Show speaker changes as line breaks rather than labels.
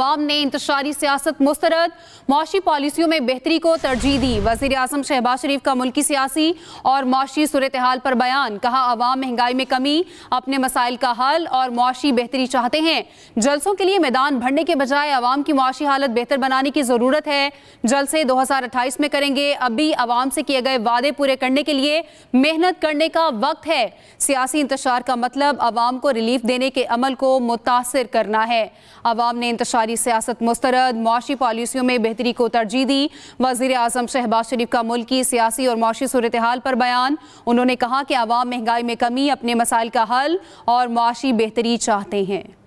वाम ने इंतजारी सियासत मुस्तरद मुशी पॉलिसियों में बेहतरी को तरजीह दी वजी अजम शहबाज शरीफ का मुल्की सियासी और मुशी सूरत हाल पर बयान कहा आवाम महंगाई में कमी अपने मसाइल का हल और मुशी बेहतरी चाहते हैं जलसों के लिए मैदान भरने के बजाय आवाम की मुशी हालत बेहतर बनाने की ज़रूरत है जलसे दो हज़ार अट्ठाईस में करेंगे अभी आवाम से किए गए वादे पूरे करने के लिए मेहनत करने का वक्त है सियासी इंतजार का मतलब आवाम को रिलीफ देने के अमल को मुतासर करना है आवाम ने इंतजार सरकारी सियासत मुस्तरद मुआशी पॉलिसियों में बेहतरी को तरजीह दी वजीर अजम शहबाज शरीफ का मुल्क की सियासी और मुआशी सूरत हाल पर बयान उन्होंने कहा कि आवाम महंगाई में कमी अपने मसाइल का हल और मुआशी बेहतरी चाहते हैं